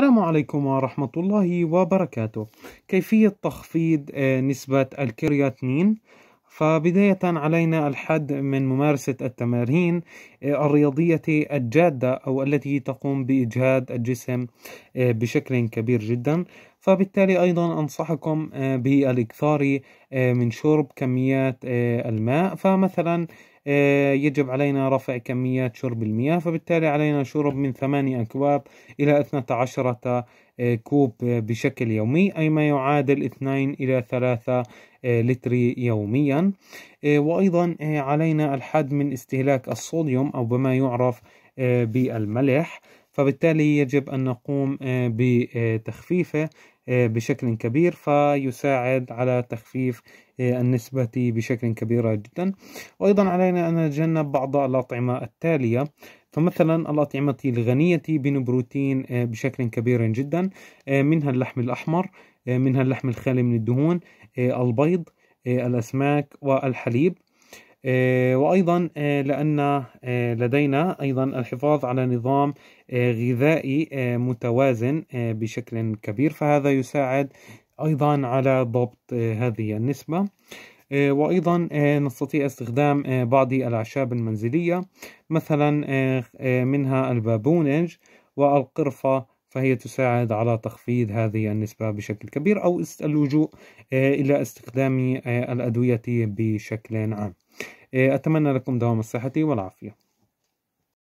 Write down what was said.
السلام عليكم ورحمة الله وبركاته كيفية تخفيض آه، نسبة الكرياتين فبداية علينا الحد من ممارسة التمارين آه، الرياضية الجادة أو التي تقوم بإجهاد الجسم آه، بشكل كبير جدا فبالتالي أيضا أنصحكم بالإكثار من شرب كميات الماء فمثلا آه، يجب علينا رفع كميات شرب المياه فبالتالي علينا شرب من 8 أكواب إلى 12 آه، كوب بشكل يومي أي ما يعادل 2 إلى 3 آه، لتر يوميا وأيضا علينا الحد من استهلاك الصوديوم أو بما يعرف بالملح فبالتالي يجب أن نقوم بتخفيفه آه، بشكل كبير فيساعد على تخفيف آه، النسبة بشكل كبير جدا وأيضا علينا أن نتجنب بعض الأطعمة التالية فمثلا الأطعمة الغنية بنبروتين آه، بشكل كبير جدا منها اللحم الأحمر منها اللحم الخالي من الدهون البيض الأسماك والحليب آه، وأيضا آه، لأن آه، لدينا أيضا الحفاظ على نظام غذائي متوازن بشكل كبير فهذا يساعد أيضا على ضبط هذه النسبة وأيضا نستطيع استخدام بعض الأعشاب المنزلية مثلا منها البابونج والقرفة فهي تساعد على تخفيض هذه النسبة بشكل كبير أو اللجوء آه، إلى استخدام آه، الأدوية بشكل عام آه، أتمنى لكم دوام الصحة والعافية